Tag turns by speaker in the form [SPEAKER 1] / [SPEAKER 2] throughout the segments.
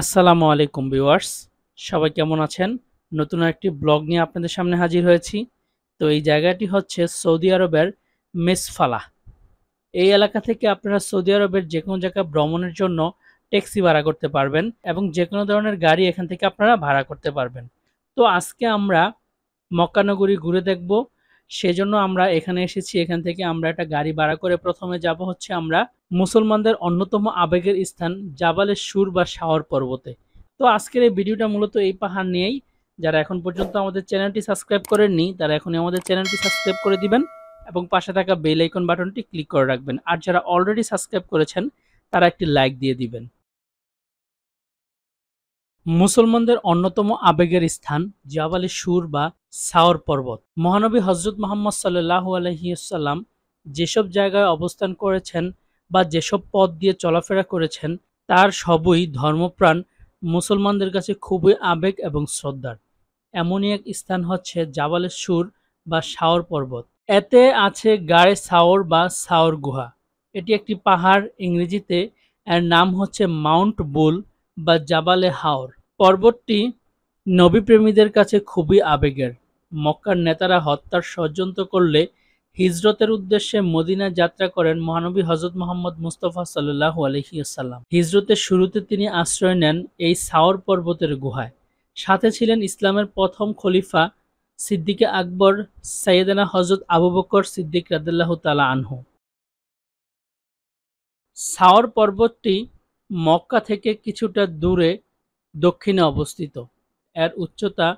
[SPEAKER 1] আসসালামু আলাইকুম ভিউয়ার্স সবাই কেমন আছেন নতুন একটি ব্লগ নিয়ে আপনাদের সামনে হাজির হয়েছি তো এই জায়গাটি হচ্ছে সৌদি আরবের মেসফালা এই এলাকা থেকে আপনারা সৌদি আরবের যে কোনো জায়গা ভ্রমণের জন্য ট্যাক্সি ভাড়া করতে পারবেন এবং যে কোনো ধরনের গাড়ি এখান থেকে আপনারা ভাড়া করতে পারবেন তো আজকে আমরা মক্কানগরী ঘুরে দেখব সেজন্য আমরা এখানে এসেছি এখান থেকে আমরা একটা গাড়ি ভাড়া করে প্রথমে যাব হচ্ছে আমরা মুসলমানদের অন্যতম আবেগের স্থান জাবালের সুর বা শাহর পর্বতে তো আজকের এই ভিডিওটা মূলত এই পাহাড় নিয়েই যারা এখন পর্যন্ত আমাদের চ্যানেলটি সাবস্ক্রাইব করেননি তারা এখনই আমাদের চ্যানেলটি সাবস্ক্রাইব করে দিবেন এবং পাশে থাকা বেল আইকন বাটনটি ক্লিক করে রাখবেন আর যারা অলরেডি সাবস্ক্রাইব করেছেন তারা একটি লাইক দিয়ে দিবেন মুসলমানদের অন্যতম আবেগের স্থান জিয়াবালি সুর বা সাওর পর্বত মহানবী হজরত মোহাম্মদ সাল্লাহ আলহিসাল্লাম যেসব জায়গায় অবস্থান করেছেন বা যেসব পথ দিয়ে চলাফেরা করেছেন তার সবই ধর্মপ্রাণ মুসলমানদের কাছে খুবই আবেগ এবং শ্রদ্ধার এমনই এক স্থান হচ্ছে জাবালে সুর বা সাওর পর্বত এতে আছে গায়ে সাওর বা সাওর গুহা এটি একটি পাহাড় ইংরেজিতে এর নাম হচ্ছে মাউন্ট বুল বা জাবালে হাওর পর্বতটি নবীপ্রেমীদের কাছে খুবই আবেগের মক্কার নেতারা হত্যার ষড়যন্ত্র করলে হিজরতের উদ্দেশ্যে মদিনা যাত্রা করেন মহানবী হজরত মোহাম্মদ মুস্তফা সাল্লাহ আলহিউসাল্লাম হিজরতের শুরুতে তিনি আশ্রয় নেন এই সাওর পর্বতের গুহায় সাথে ছিলেন ইসলামের প্রথম খলিফা সিদ্দিকে আকবর সৈয়দানা হজরত আবু বকর সিদ্দিক রাদুল্লাহ তালা আনহু সাওর পর্বতটি মক্কা থেকে কিছুটা দূরে দক্ষিণে অবস্থিত এর উচ্চতা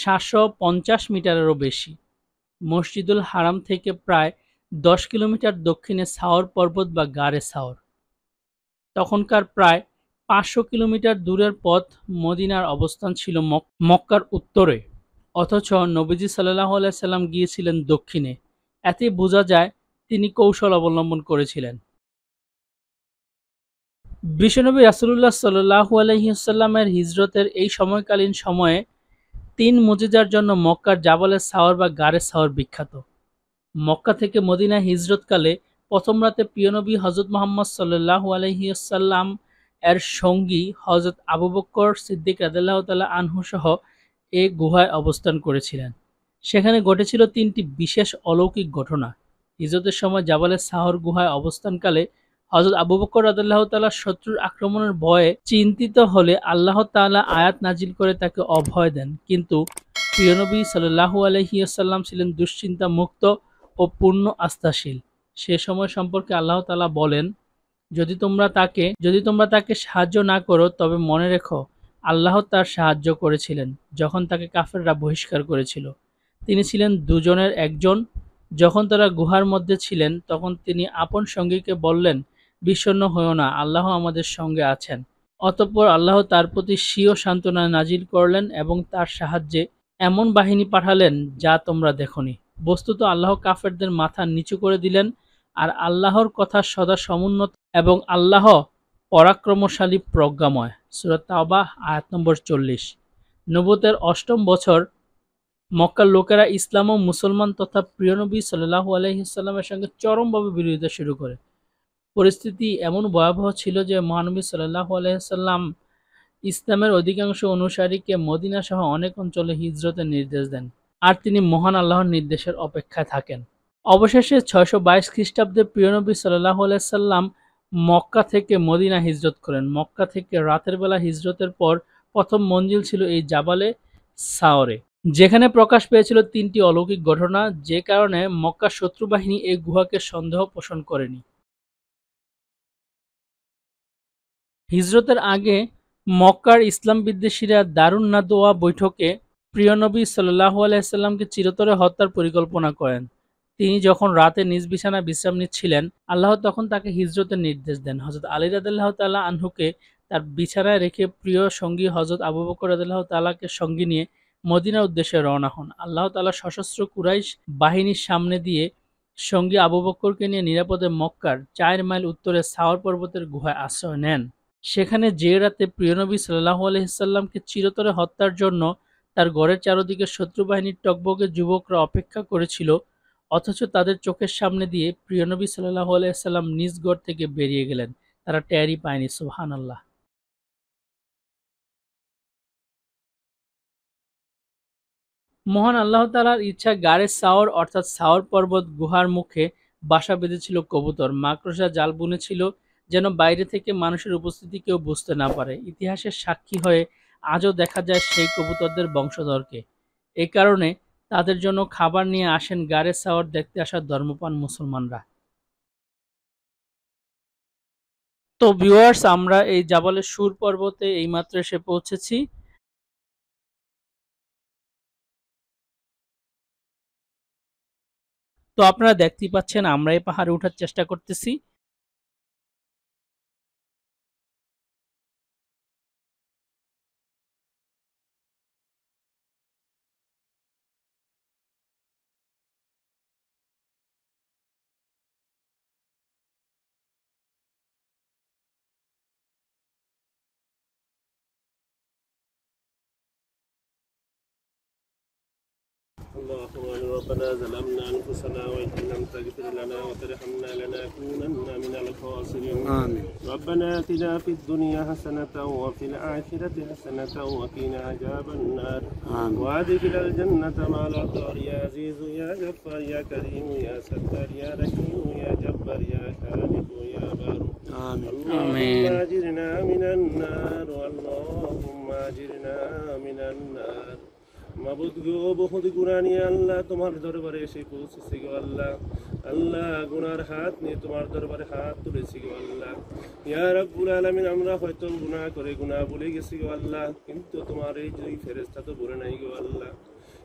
[SPEAKER 1] সাতশো পঞ্চাশ মিটারেরও বেশি মসজিদুল হারাম থেকে প্রায় দশ কিলোমিটার দক্ষিণে সাওর পর্বত বা গারে সাওর তখনকার প্রায় পাঁচশো কিলোমিটার দূরের পথ মদিনার অবস্থান ছিল মক্কার উত্তরে অথচ নবীজি সাল্লাহ আলাইসাল্লাম গিয়েছিলেন দক্ষিণে এতে বোঝা যায় তিনি কৌশল অবলম্বন করেছিলেন বিশ্বনবী রাসুল্লাহ সাল্লাহ আলহিসাল্লামের হিজরতের এই সময়কালীন সময়ে তিন মজিদার জন্য মক্কার জাবালের সাওয়ার বা গাড়ের সাওয়ার বিখ্যাত মক্কা থেকে মদিনা হিজরতকালে প্রথম রাতে প্রিয়নবী হজরত মোহাম্মদ সাল্লু আলহিসাল্লাম এর সঙ্গী হজরত আবু বক্কর সিদ্দিক রাদাল্লাহ তাল্লাহ আনহু সহ এ গুহায় অবস্থান করেছিলেন সেখানে ঘটেছিল তিনটি বিশেষ অলৌকিক ঘটনা হিজরতের সময় জাবালের সাহর গুহায় অবস্থানকালে হজরত আবু বকর রাজাল্লাহ তালা শত্রুর আক্রমণের ভয়ে চিন্তিত হলে আল্লাহ তালা আয়াত নাজিল করে তাকে অভয় দেন কিন্তু প্রিয়নবী সাল্লাহু আলহিয়াসাল্লাম ছিলেন দুশ্চিন্তা মুক্ত ও পূর্ণ আস্থাশীল সে সময় সম্পর্কে আল্লাহ তালা বলেন যদি তোমরা তাকে যদি তোমরা তাকে সাহায্য না করো তবে মনে রেখো আল্লাহ তার সাহায্য করেছিলেন যখন তাকে কাফেররা বহিষ্কার করেছিল তিনি ছিলেন দুজনের একজন যখন তারা গুহার মধ্যে ছিলেন তখন তিনি আপন সঙ্গীকে বললেন বিষণ্ন হয়েও না আল্লাহ আমাদের সঙ্গে আছেন অতঃপর আল্লাহ তার প্রতি স্বীয় সান্ত্বনা নাজিল করলেন এবং তার সাহায্যে এমন বাহিনী পাঠালেন যা তোমরা দেখনি বস্তুত আল্লাহ কাফেরদের মাথা নিচু করে দিলেন আর আল্লাহর কথা সদা সমুন্নত এবং আল্লাহ পরাক্রমশালী প্রজ্ঞাময় সুরতাবাহ আয়াত নম্বর চল্লিশ নবতের অষ্টম বছর মক্কার লোকেরা ইসলাম ও মুসলমান তথা প্রিয়নবী সাল্লাহ আলহিসাল্লামের সঙ্গে চরমভাবে বিরোধিতা শুরু করে পরিস্থিতি এমন ভয়াবহ ছিল যে মহানবী সাল্লাহ আলহাম ইসলামের অধিকাংশ অনুসারীকে মদিনা সহ অনেক অঞ্চলে হিজরতের নির্দেশ দেন আর তিনি মহান আল্লাহর নির্দেশের অপেক্ষায় থাকেন অবশেষে ছয়শো বাইশ খ্রিস্টাব্দে প্রিয়নবী সাল্লাহ আলাইসাল্লাম মক্কা থেকে মদিনা হিজরত করেন মক্কা থেকে রাতের বেলা হিজরতের পর প্রথম মঞ্জিল ছিল এই জাবালে সাওরে যেখানে প্রকাশ পেয়েছিল তিনটি অলৌকিক ঘটনা যে কারণে মক্কা শত্রু বাহিনী এই গুহাকে সন্দেহ পোষণ করেনি হিজরতের আগে মক্কার ইসলাম বিদ্বেষীরা দারুন নাদোয়া বৈঠকে প্রিয়নবী সাল্লাহু আলাইসাল্লামকে চিরতরে হত্যার পরিকল্পনা করেন তিনি যখন রাতে নিজ বিছানায় বিশ্রাম নিচ্ছিলেন আল্লাহ তখন তাকে হিজরতের নির্দেশ দেন হজরত আলী রাদাল্লাহ তাল্লাহ আনহুকে তার বিছানায় রেখে প্রিয় সঙ্গী হজরত আবু বকর রাদাল্লাহ তাল্লাহকে সঙ্গী নিয়ে মদিনার উদ্দেশ্যে রওনা হন আল্লাহ তালা সশস্ত্র কুরাইশ বাহিনীর সামনে দিয়ে সঙ্গী আবু বক্করকে নিয়ে নিরাপদে মক্কার চার মাইল উত্তরে সাওয়ার পর্বতের গুহায় আশ্রয় নেন সেখানে যে রাতে প্রিয়নবী সাল্লাহ আলহিসাল্লামকে চিরতরে হত্যার জন্য তার গড়ের চারদিকে শত্রুবাহিনীর টকবকে যুবকরা অপেক্ষা করেছিল অথচ তাদের চোখের সামনে দিয়ে প্রিয়নবী সাল্লাহ আলহিসাল্লাম নিজ গড় থেকে বেরিয়ে গেলেন তারা ট্যারি পায়নি সুহান আল্লাহ মহান আল্লাহ তালার ইচ্ছা গাড়ে সাওর অর্থাৎ সাওর পর্বত গুহার মুখে বাসা বেঁধেছিল কবুতর মাকড়সা জাল বুনেছিল যেন বাইরে থেকে মানুষের উপস্থিতি কেউ বুঝতে না পারে ইতিহাসের সাক্ষী হয়ে আজও দেখা যায় সেই কবুতরদের বংশধরকে এ কারণে তাদের জন্য খাবার নিয়ে আসেন গাড়ে সাওয়ার দেখতে আসা ধর্মপান মুসলমানরা তো ভিউয়ার্স আমরা এই জাবালের সুর পর্বতে এইমাত্র এসে পৌঁছেছি তো আপনারা দেখতেই পাচ্ছেন আমরা এই পাহাড়ে উঠার চেষ্টা করতেছি
[SPEAKER 2] اللهم ربنا ظلمنا انفسنا وان لم تغفر لنا وترحمنا لنكونن من الخاسرين امين ربنا اتنا في الدنيا حسنه وفي الاخره حسنه وقنا عذاب النار امين وادخل الجنه مع الابرار يا عزيز يا غفار يا كريم يا ستار يا رحيم يا جبار يا خالق يا بار امين اللهم اجرنا من النار اللهم اجرنا من النار মাবুদ গো বহুত গুণানি আল্লাহ তোমার দরবারে এসে পৌঁছেছি গো আল্লাহ আল্লাহ গুনার হাত নিয়ে তোমার দরবারে হাত তুলেছি গো আল্লাহ ইয়া রব্বুল আলামিন আমরা হয়তো গুনাহ করে গুনাহ বলে গেছি গো আল্লাহ কিন্তু তোমার এই দুই ফেরেস্তা তো ভুলে নাই গো আল্লাহ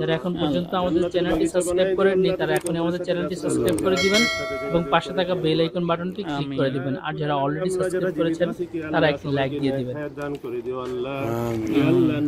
[SPEAKER 1] যারা এখন পর্যন্ত আমাদের চ্যানেলটি সাবস্ক্রাইব করেননি তারা এখনই আমাদের চ্যানেলটি সাবস্ক্রাইব করে দিবেন এবং পাশে থাকা বেল আইকন বাটনটি ক্লিক করে দিবেন আর যারা অলরেডি সাবস্ক্রাইব করেছেন তারা একটি লাইক দিয়ে দিবেন
[SPEAKER 2] হ্যাঁ,